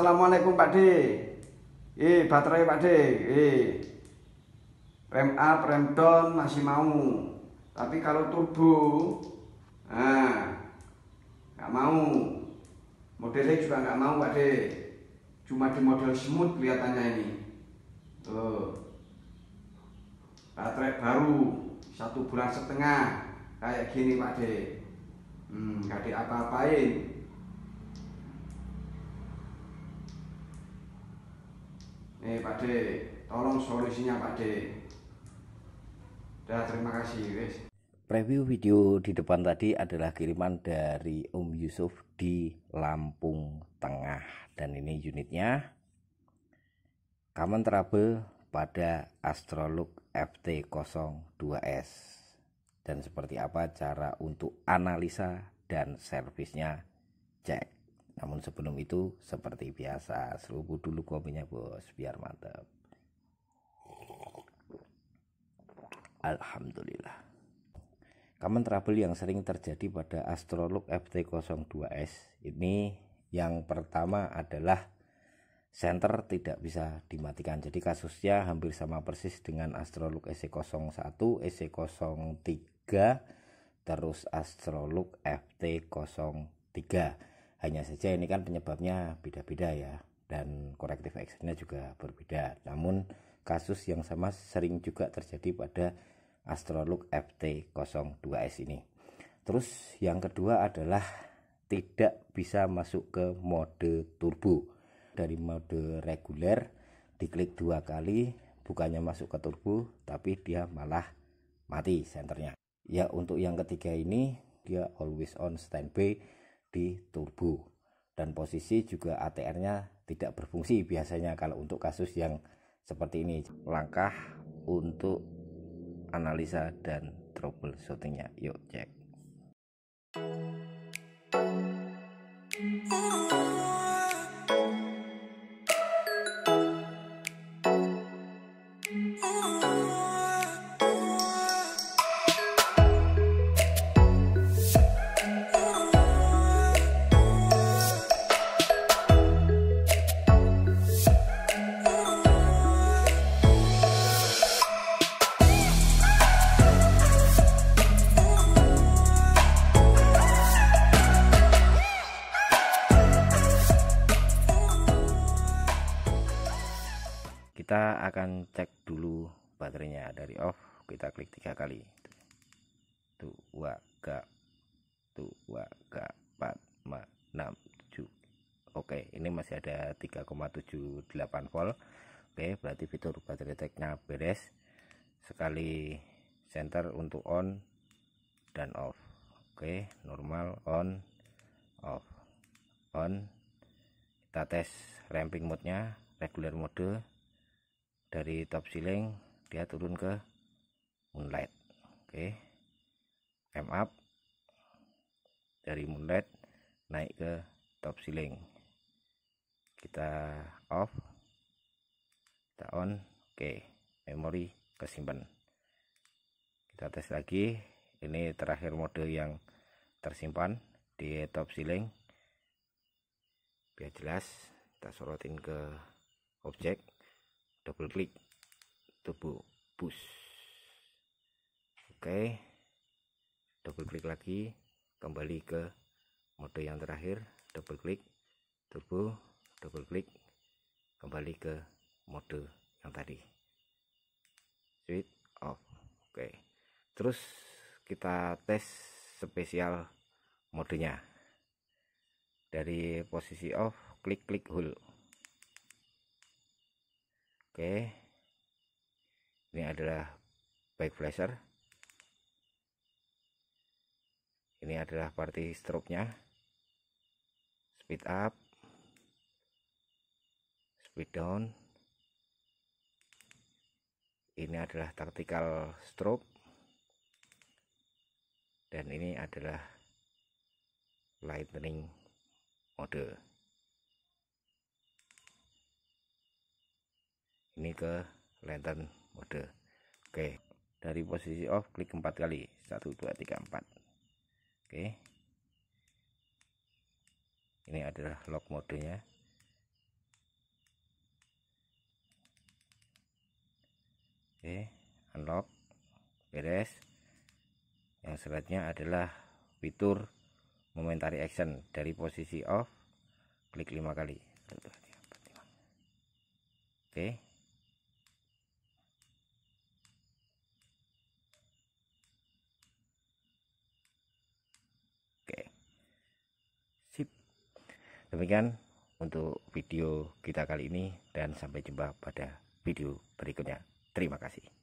Assalamualaikum Pak D. Eh, baterai Pak D. Eh. Rem up, rem down masih mau. Tapi kalau turbo nah nggak mau. Modelnya juga nggak mau Pak D. Cuma di model smooth kelihatannya ini. Tuh. Baterai baru satu bulan setengah kayak gini Pak D. Hmm, gak diapa-apain. nih eh, Pak D tolong solusinya Pak D dah terima kasih guys Preview video di depan tadi adalah kiriman dari Om Yusuf di Lampung Tengah dan ini unitnya Kamen Trouble pada Astrolog FT02S dan seperti apa cara untuk analisa dan servisnya cek namun sebelum itu seperti biasa serubu dulu kopinya bos biar mantap. Alhamdulillah. Common trouble yang sering terjadi pada astrolog FT02S ini yang pertama adalah center tidak bisa dimatikan. Jadi kasusnya hampir sama persis dengan astrolog EC01, EC03, e terus astrolog FT03 hanya saja ini kan penyebabnya beda-beda ya dan korektif actionnya juga berbeda. Namun kasus yang sama sering juga terjadi pada Astrolog FT02S ini. Terus yang kedua adalah tidak bisa masuk ke mode turbo. Dari mode reguler diklik dua kali bukannya masuk ke turbo tapi dia malah mati senternya. Ya untuk yang ketiga ini dia always on standby di turbo dan posisi juga ATR-nya tidak berfungsi biasanya kalau untuk kasus yang seperti ini langkah untuk analisa dan troubleshootingnya yuk cek akan cek dulu baterainya dari off kita klik tiga kali dua ga dua ga empat enam tujuh oke ini masih ada 3,78 volt oke berarti fitur baterai teknya beres sekali center untuk on dan off oke normal on off on kita tes ramping mode nya regular mode dari top ceiling dia turun ke moonlight oke okay. M up dari moonlight naik ke top ceiling kita off kita on oke okay. memori kesimpan kita tes lagi ini terakhir mode yang tersimpan di top ceiling biar jelas kita sorotin ke objek double klik turbo push oke okay. double klik lagi kembali ke mode yang terakhir double klik turbo double klik kembali ke mode yang tadi switch off oke okay. terus kita tes spesial modenya dari posisi off klik klik hold Oke. Ini adalah bike flasher. Ini adalah party stroke nya Speed up. Speed down. Ini adalah tactical stroke Dan ini adalah lightning mode. ini ke lantern mode oke dari posisi off klik empat kali 1 2 3 4 oke ini adalah lock modenya oke unlock beres yang selanjutnya adalah fitur momentary action dari posisi off klik lima kali oke okay. oke Demikian untuk video kita kali ini dan sampai jumpa pada video berikutnya. Terima kasih.